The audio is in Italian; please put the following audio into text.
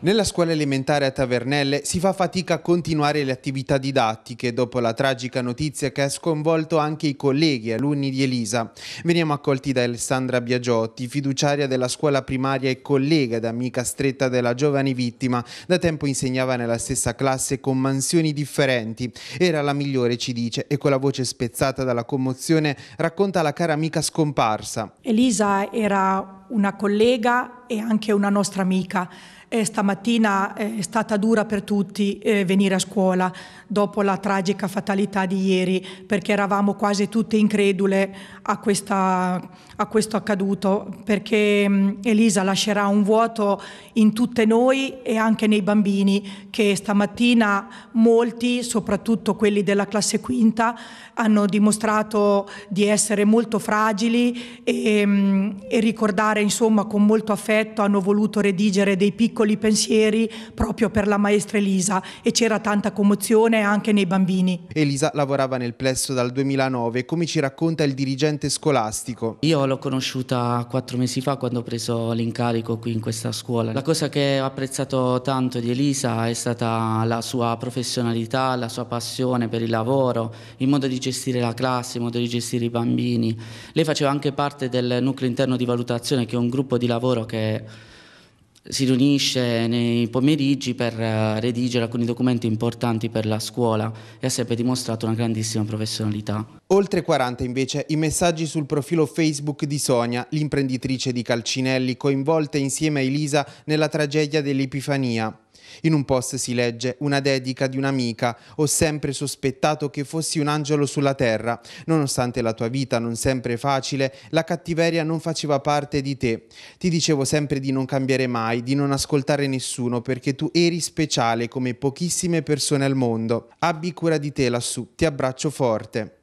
Nella scuola elementare a Tavernelle si fa fatica a continuare le attività didattiche dopo la tragica notizia che ha sconvolto anche i colleghi e alunni di Elisa. Veniamo accolti da Alessandra Biagiotti, fiduciaria della scuola primaria e collega ed amica stretta della giovane vittima. Da tempo insegnava nella stessa classe con mansioni differenti. Era la migliore, ci dice, e con la voce spezzata dalla commozione racconta la cara amica scomparsa. Elisa era una collega e anche una nostra amica eh, stamattina eh, è stata dura per tutti eh, venire a scuola dopo la tragica fatalità di ieri perché eravamo quasi tutte incredule a, questa, a questo accaduto perché mh, mm, Elisa lascerà un vuoto in tutte noi e anche nei bambini che stamattina molti, soprattutto quelli della classe quinta, hanno dimostrato di essere molto fragili e, mh, mm, e ricordare insomma con molto affetto hanno voluto redigere dei piccoli piccoli pensieri proprio per la maestra Elisa e c'era tanta commozione anche nei bambini. Elisa lavorava nel plesso dal 2009, come ci racconta il dirigente scolastico. Io l'ho conosciuta quattro mesi fa quando ho preso l'incarico qui in questa scuola. La cosa che ho apprezzato tanto di Elisa è stata la sua professionalità, la sua passione per il lavoro, il modo di gestire la classe, il modo di gestire i bambini. Lei faceva anche parte del nucleo interno di valutazione che è un gruppo di lavoro che si riunisce nei pomeriggi per eh, redigere alcuni documenti importanti per la scuola e ha sempre dimostrato una grandissima professionalità. Oltre 40 invece i messaggi sul profilo Facebook di Sonia, l'imprenditrice di Calcinelli coinvolta insieme a Elisa nella tragedia dell'Epifania. In un post si legge una dedica di un'amica, ho sempre sospettato che fossi un angelo sulla terra, nonostante la tua vita non sempre facile, la cattiveria non faceva parte di te. Ti dicevo sempre di non cambiare mai, di non ascoltare nessuno perché tu eri speciale come pochissime persone al mondo. Abbi cura di te lassù, ti abbraccio forte.